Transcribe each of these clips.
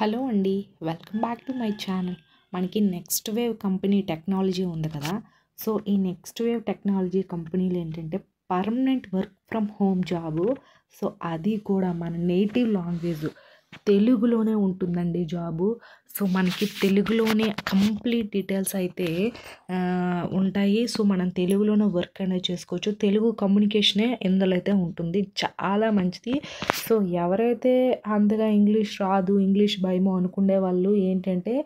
hello అండి welcome back to my channel మనకి next wave company technology ఉంది కదా సో ఈ నెక్స్ట్ వేవ్ టెక్నాలజీ కంపెనీలు ఏంటంటే permanent work from home job so అది కూడా మన నేటివ్ లాంగ్వేజ్ తెలుగులోనే ఉంటుందండి జాబు సో మనకి తెలుగులోనే కంప్లీట్ డీటెయిల్స్ అయితే ఉంటాయి సో మనం తెలుగులోనే వర్క్ అనేది చేసుకోవచ్చు తెలుగు కమ్యూనికేషనే ఇందులో అయితే ఉంటుంది చాలా మంచిది సో ఎవరైతే అంతగా ఇంగ్లీష్ రాదు ఇంగ్లీష్ భయమో అనుకునే వాళ్ళు ఏంటంటే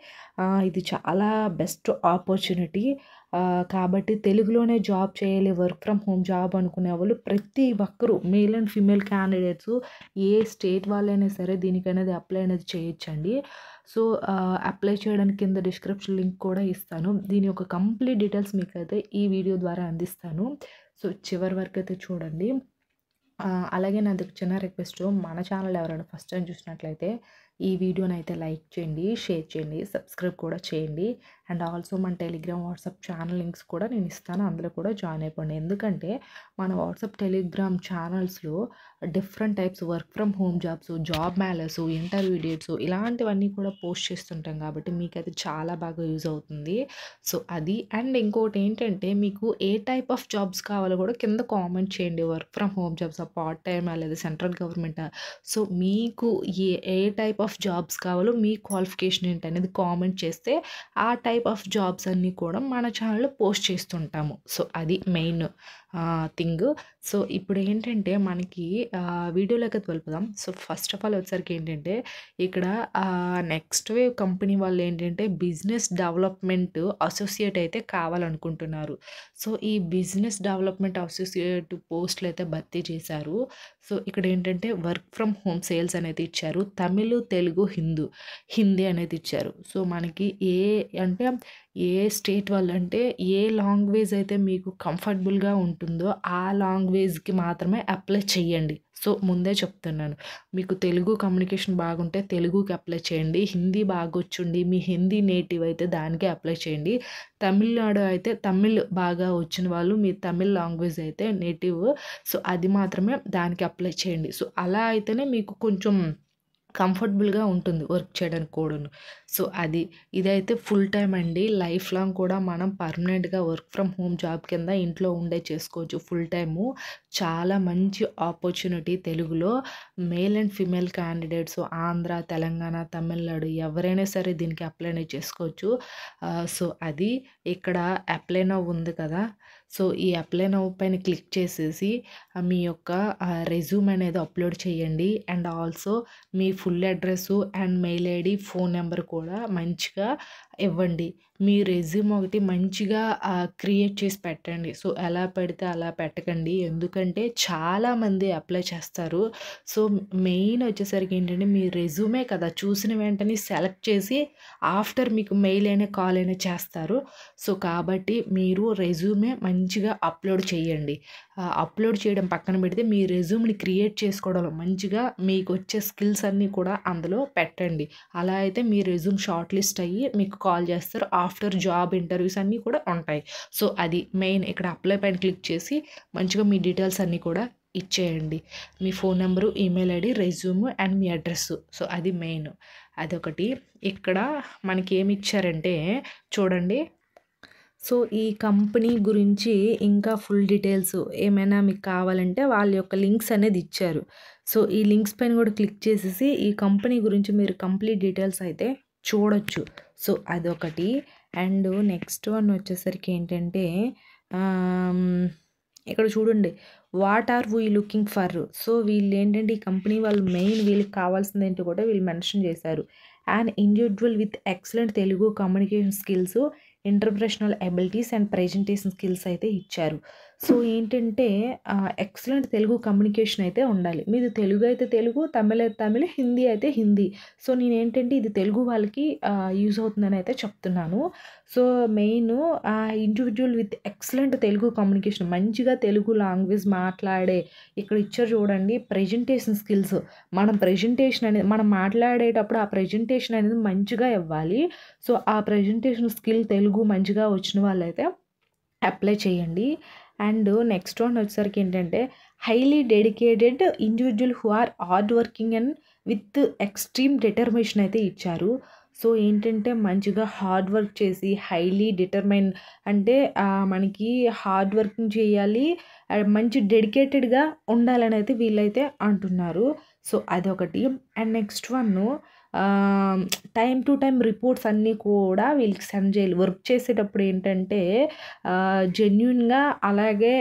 ఇది చాలా బెస్ట్ ఆపర్చునిటీ కాబట్టి తెలుగులోనే జాబ్ చేయాలి వర్క్ ఫ్రమ్ హోమ్ జాబ్ అనుకునే వాళ్ళు ప్రతి ఒక్కరూ మేల్ అండ్ ఫీమేల్ క్యాండిడేట్స్ ఏ స్టేట్ వాళ్ళైనా సరే అనేది అప్లై అనేది చేయొచ్చండి సో అప్లై చేయడానికి కింద డిస్క్రిప్షన్ లింక్ కూడా ఇస్తాను దీని యొక్క కంప్లీట్ డీటెయిల్స్ మీకైతే ఈ వీడియో ద్వారా అందిస్తాను సో చివరి వరకు అయితే చూడండి అలాగే నాది చిన్న రిక్వెస్ట్ మన ఛానల్ ఎవరైనా ఫస్ట్ టైం చూసినట్లయితే ఈ వీడియోని అయితే లైక్ చేయండి షేర్ చేయండి సబ్స్క్రైబ్ కూడా చేయండి అండ్ ఆల్సో మన టెలిగ్రామ్ వాట్సాప్ ఛానల్ లింక్స్ కూడా నేను ఇస్తాను అందులో కూడా జాయిన్ అయిపోండి ఎందుకంటే మన వాట్సాప్ టెలిగ్రామ్ ఛానల్స్లో different types work from home jobs job మ్యాలర్స్ ఇంటర్వ్యూ డేట్స్ ఇలాంటివన్నీ కూడా పోస్ట్ చేస్తుంటాం కాబట్టి మీకైతే చాలా బాగా యూజ్ అవుతుంది సో అది అండ్ ఇంకోటి ఏంటంటే మీకు ఏ టైప్ ఆఫ్ జాబ్స్ కావాలో కూడా కింద కామెంట్ చేయండి work from home jobs part time లేదా సెంట్రల్ గవర్నమెంట్ సో మీకు ఏ ఏ టైప్ ఆఫ్ జాబ్స్ కావాలో మీ క్వాలిఫికేషన్ ఏంటి అనేది కామెంట్ చేస్తే ఆ టైప్ టైప్ ఆఫ్ జాబ్స్ అన్నీ కూడా మన ఛానల్లో పోస్ట్ చేస్తుంటాము సో అది మెయిన్ థింగ్ సో ఇప్పుడు ఏంటంటే మనకి వీడియోలోకి తెలుపుదాం సో ఫస్ట్ ఆఫ్ ఆల్ వచ్చరికి ఏంటంటే ఇక్కడ నెక్స్ట్ వేవ్ కంపెనీ వాళ్ళు ఏంటంటే బిజినెస్ డెవలప్మెంట్ అసోసియేట్ అయితే కావాలనుకుంటున్నారు సో ఈ బిజినెస్ డెవలప్మెంట్ అసోసియేట్ పోస్టులు అయితే భర్తీ చేశారు సో ఇక్కడ ఏంటంటే వర్క్ ఫ్రమ్ హోమ్ సేల్స్ అనేది ఇచ్చారు తమిళ్ తెలుగు హిందూ హిందీ అనేది ఇచ్చారు సో మనకి ఏ అంటే ఏ స్టేట్ వాళ్ళు అంటే ఏ లాంగ్వేజ్ అయితే మీకు కంఫర్టబుల్గా ఉంటుందో ఆ లాంగ్వేజ్కి మాత్రమే అప్లై చేయండి సో ముందే చెప్తున్నాను మీకు తెలుగు కమ్యూనికేషన్ బాగుంటే తెలుగుకి అప్లై చేయండి హిందీ బాగొచ్చుండి మీ హిందీ నేటివ్ అయితే దానికే అప్లై చేయండి తమిళనాడు అయితే తమిళ్ బాగా వచ్చిన వాళ్ళు మీ తమిళ్ లాంగ్వేజ్ అయితే నేటివ్ సో అది మాత్రమే దానికి అప్లై చేయండి సో అలా అయితేనే మీకు కొంచెం కంఫర్టబుల్గా ఉంటుంది వర్క్ చేయడానికి కూడాను సో అది ఇదైతే ఫుల్ టైం అండి లైఫ్ లాంగ్ కూడా మనం పర్మనెంట్గా వర్క్ ఫ్రమ్ హోమ్ జాబ్ కింద ఇంట్లో ఉండే చేసుకోవచ్చు ఫుల్ టైము చాలా మంచి ఆపర్చునిటీ తెలుగులో male and female candidates Andhra Telangana Tamil Nadu ఎవరైనా సరే దీనికి అప్లైనే చేసుకోవచ్చు సో అది ఇక్కడ అప్లైనా ఉంది కదా సో ఈ అప్లై నౌ పైన క్లిక్ చేసేసి మీ యొక్క రెజ్యూమ్ అనేది అప్లోడ్ చేయండి అండ్ ఆల్సో మీ full address and mail ID phone number కూడా మంచిగా ఇవ్వండి మీ రెజ్యూమ్ ఒకటి మంచిగా క్రియేట్ చేసి పెట్టండి సో ఎలా పెడితే అలా పెట్టకండి ఎందుకంటే చాలామంది అప్లై చేస్తారు సో మెయిన్ వచ్చేసరికి ఏంటంటే మీ రెజ్యూమే కదా చూసిన వెంటనే సెలెక్ట్ చేసి ఆఫ్టర్ మీకు మెయిల్ అయినా కాల్ అయినా చేస్తారు సో కాబట్టి మీరు రెజ్యూమే మంచిగా అప్లోడ్ చేయండి అప్లోడ్ చేయడం పక్కన పెడితే మీ రెజ్యూమ్ని క్రియేట్ చేసుకోవడంలో మంచిగా మీకు వచ్చే స్కిల్స్ అన్నీ కూడా అందులో పెట్టండి అలా అయితే మీ రెజ్యూమ్ షార్ట్ లిస్ట్ అయ్యి మీకు కాల్ చేస్తారు ఆఫ్టర్ జాబ్ ఇంటర్వ్యూస్ అన్నీ కూడా ఉంటాయి సో అది మెయిన్ ఇక్కడ అప్లై పైన క్లిక్ చేసి మంచిగా మీ డీటెయిల్స్ అన్నీ కూడా ఇచ్చేయండి మీ phone number email ID resume and మీ అడ్రస్ సో అది మెయిన్ అదొకటి ఇక్కడ మనకి ఏమి ఇచ్చారంటే చూడండి సో ఈ కంపెనీ గురించి ఇంకా ఫుల్ డీటెయిల్స్ ఏమైనా మీకు కావాలంటే వాళ్ళ యొక్క లింక్స్ అనేది ఇచ్చారు సో ఈ లింక్స్ పైన కూడా క్లిక్ చేసేసి ఈ కంపెనీ గురించి మీరు కంప్లీట్ డీటెయిల్స్ అయితే చూడొచ్చు సో అదొకటి అండ్ నెక్స్ట్ వన్ వచ్చేసరికి ఏంటంటే ఇక్కడ చూడండి what are we looking for so వీళ్ళు ఏంటంటే ఈ కంపెనీ వాళ్ళు మెయిన్ వీళ్ళకి కావాల్సింది ఏంటి కూడా వీళ్ళు మెన్షన్ చేశారు and individual with excellent Telugu communication skills interpersonal abilities and presentation skills అయితే ఇచ్చారు సో ఏంటంటే ఎక్సలెంట్ తెలుగు కమ్యూనికేషన్ అయితే ఉండాలి మీది తెలుగు అయితే తెలుగు తమిళ తమిళ హిందీ అయితే హిందీ సో నేను ఏంటంటే ఇది తెలుగు వాళ్ళకి యూజ్ అవుతుందని అయితే చెప్తున్నాను సో మెయిన్ ఆ individual with excellent Telugu communication మంచిగా తెలుగు లాంగ్వేజ్ మాట్లాడే ఇక్కడ ఇచ్చారు చూడండి ప్రజెంటేషన్ స్కిల్స్ మనం ప్రజెంటేషన్ అనేది మనం మాట్లాడేటప్పుడు ఆ ప్రజెంటేషన్ అనేది మంచిగా ఇవ్వాలి సో ఆ ప్రజెంటేషన్ స్కిల్ తెలుగు మంచిగా వచ్చిన వాళ్ళైతే అప్లై చేయండి అండ్ నెక్స్ట్ వన్ వచ్చేసరికి ఏంటంటే highly dedicated individual who are hard working and with extreme determination అయితే ఇచ్చారు సో ఏంటంటే మంచిగా హార్డ్ వర్క్ చేసి హైలీ డిటర్మైన్ అంటే మనకి హార్డ్ వర్కింగ్ చేయాలి మంచి డెడికేటెడ్గా ఉండాలని అయితే వీళ్ళైతే అంటున్నారు సో అదొకటి and next one time to time reports అన్నీ కూడా వీళ్ళకి సెండ్ చేయాలి వర్క్ చేసేటప్పుడు ఏంటంటే జెన్యున్గా అలాగే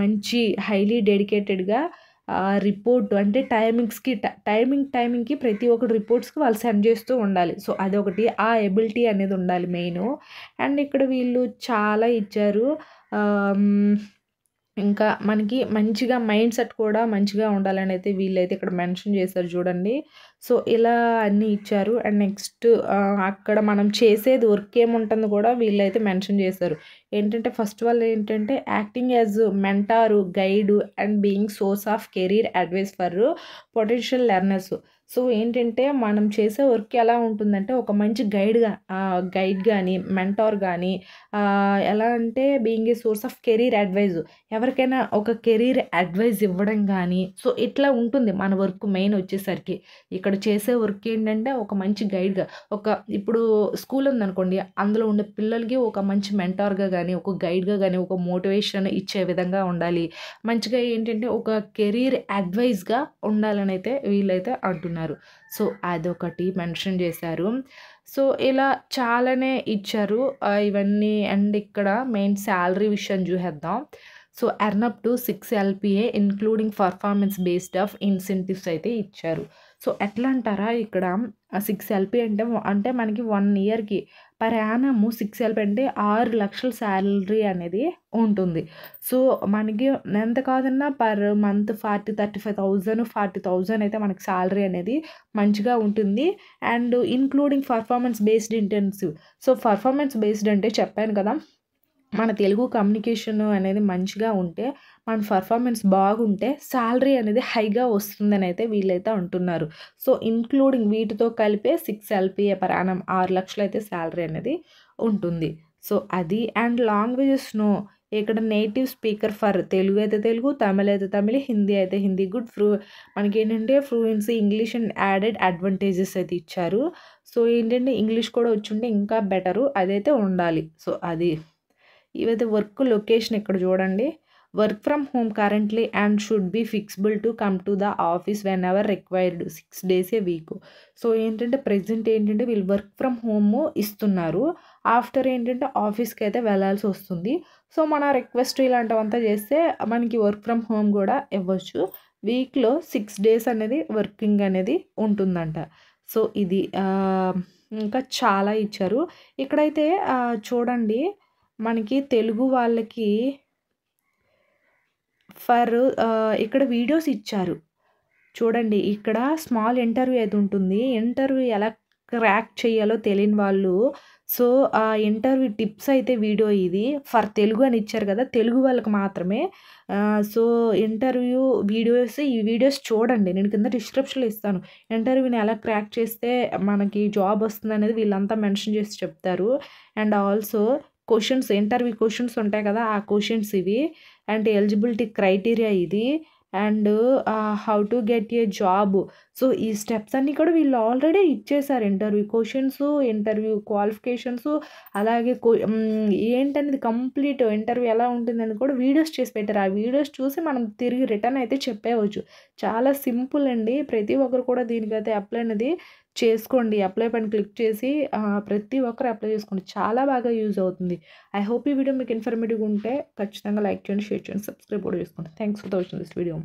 మంచి హైలీ డెడికేటెడ్గా రిపోర్ట్ అంటే టైమింగ్స్కి టైమింగ్ టైమింగ్కి ప్రతి ఒక్కటి రిపోర్ట్స్కి వాళ్ళు సెండ్ చేస్తూ ఉండాలి సో అదొకటి ఆ ఎబిలిటీ అనేది ఉండాలి మెయిన్ అండ్ ఇక్కడ వీళ్ళు చాలా ఇచ్చారు ఇంకా మనకి మంచిగా మైండ్ సెట్ కూడా మంచిగా ఉండాలని అయితే వీళ్ళైతే ఇక్కడ మెన్షన్ చేశారు చూడండి సో ఇలా అన్నీ ఇచ్చారు అండ్ నెక్స్ట్ అక్కడ మనం చేసేది వర్క్ ఏముంటుందో కూడా వీళ్ళైతే మెన్షన్ చేశారు ఏంటంటే ఫస్ట్ వాళ్ళు ఏంటంటే acting as mentor guide and being source of career advice for potential learners so ఏంటంటే మనం చేసే వర్క్ ఎలా ఉంటుందంటే ఒక మంచి గైడ్గా గైడ్ కానీ మెంటార్ కానీ ఎలా అంటే being a source of career advice ఎవరికైనా ఒక కెరీర్ అడ్వైజ్ ఇవ్వడం కానీ సో ఇట్లా ఉంటుంది మన వర్క్ మెయిన్ వచ్చేసరికి ఇక్కడ చేసే వర్క్ ఏంటంటే ఒక మంచి గైడ్గా ఒక ఇప్పుడు స్కూల్ ఉందనుకోండి అందులో ఉండే పిల్లలకి ఒక మంచి మెంటార్గా కానీ ఒక గైడ్గా కానీ ఒక మోటివేషన్ ఇచ్చే విధంగా ఉండాలి మంచిగా ఏంటంటే ఒక కెరీర్ అడ్వైజ్గా ఉండాలని అయితే వీళ్ళైతే అంటున్నారు అన్నారు సో అదొకటి మెన్షన్ చేశారు సో ఇలా చాలానే ఇచ్చారు ఇవన్నీ అండ్ ఇక్కడ మెయిన్ శాలరీ విషయం చూసేద్దాం so earn up to six LPA including performance based of incentives అయితే ఇచ్చారు సో ఎట్లా అంటారా ఇక్కడ సిక్స్ ఎల్పి అంటే అంటే మనకి వన్ ఇయర్కి పర్ యానము సిక్స్ ఎల్పి అంటే ఆరు లక్షల శాలరీ అనేది ఉంటుంది సో మనకి ఎంత కాదన్నా per month forty thirty five thousand forty thousand అయితే మనకి శాలరీ అనేది మంచిగా ఉంటుంది and including performance based intensive so performance based అంటే చెప్పాను కదా మన తెలుగు కమ్యూనికేషన్ అనేది మంచిగా ఉంటే మన పర్ఫార్మెన్స్ బాగుంటే శాలరీ అనేది హైగా వస్తుందని అయితే వీళ్ళైతే అంటున్నారు సో ఇంక్లూడింగ్ వీటితో కలిపే సిక్స్ ఎల్పిఏ పర్ యానం ఆరు లక్షలు అయితే శాలరీ అనేది ఉంటుంది సో అది అండ్ లాంగ్వేజెస్ను ఇక్కడ నేటివ్ స్పీకర్ ఫర్ తెలుగు అయితే తెలుగు తమిళ అయితే తమిళ హిందీ అయితే హిందీ గుడ్ ఫ్రూ మనకి ఏంటంటే fluency English and added advantages అయితే ఇచ్చారు సో ఏంటంటే ఇంగ్లీష్ కూడా వచ్చి ఉంటే ఇంకా బెటరు అదైతే ఉండాలి సో అది ఇవైతే వర్క్ లొకేషన్ ఇక్కడ చూడండి work from home currently and should be flexible to come to the office whenever required six days a week so ఏంటంటే ప్రజెంట్ ఏంటంటే వీళ్ళు వర్క్ ఫ్రమ్ హోమ్ ఇస్తున్నారు ఆఫ్టర్ ఏంటంటే ఆఫీస్కి అయితే వెళ్ళాల్సి వస్తుంది సో మన రిక్వెస్ట్ ఇలాంటివంతా చేస్తే మనకి వర్క్ ఫ్రమ్ హోమ్ కూడా ఇవ్వచ్చు వీక్లో సిక్స్ డేస్ అనేది వర్కింగ్ అనేది ఉంటుందంట సో ఇది ఇంకా చాలా ఇచ్చారు ఇక్కడైతే చూడండి మనకి తెలుగు వాళ్ళకి ఫర్ ఇక్కడ వీడియోస్ ఇచ్చారు చూడండి ఇక్కడ స్మాల్ ఇంటర్వ్యూ అయితే ఉంటుంది ఇంటర్వ్యూ ఎలా క్రాక్ చేయాలో తెలియని వాళ్ళు సో ఆ ఇంటర్వ్యూ టిప్స్ అయితే వీడియో ఇది ఫర్ తెలుగు అని ఇచ్చారు కదా తెలుగు వాళ్ళకి మాత్రమే సో ఇంటర్వ్యూ వీడియోస్ ఈ వీడియోస్ చూడండి నేను కింద డిస్క్రిప్షన్లో ఇస్తాను ఇంటర్వ్యూని ఎలా క్రాక్ చేస్తే మనకి జాబ్ వస్తుంది అనేది వీళ్ళంతా మెన్షన్ చేసి చెప్తారు and also questions interview questions ఉంటాయి కదా ఆ క్వశ్చన్స్ ఇవి అండ్ ఎలిజిబిలిటీ క్రైటీరియా ఇది and how to get a job so ఈ స్టెప్స్ అన్నీ కూడా వీళ్ళు ఆల్రెడీ ఇచ్చేసారు ఇంటర్వ్యూ క్వశ్చన్స్ ఇంటర్వ్యూ క్వాలిఫికేషన్స్ అలాగే ఏంటనేది కంప్లీట్ ఇంటర్వ్యూ ఎలా ఉంటుందని కూడా వీడియోస్ చేసి పెట్టారు ఆ వీడియోస్ చూసి మనం తిరిగి రిటర్న్ అయితే చెప్పేవచ్చు చాలా సింపుల్ అండి ప్రతి ఒక్కరు కూడా దీనికైతే అప్లై అనేది చేసుకోండి అప్లై పైన క్లిక్ చేసి ప్రతి ఒక్కరు అప్లై చేసుకోండి చాలా బాగా యూజ్ అవుతుంది ఐ హోప్ ఈ వీడియో మీకు ఇన్ఫర్మేటివ్గా ఉంటే ఖచ్చితంగా లైక్ చేయండి షేర్ చేయండి సబ్స్క్రైబ్ కూడా చేసుకోండి thanks for watching this video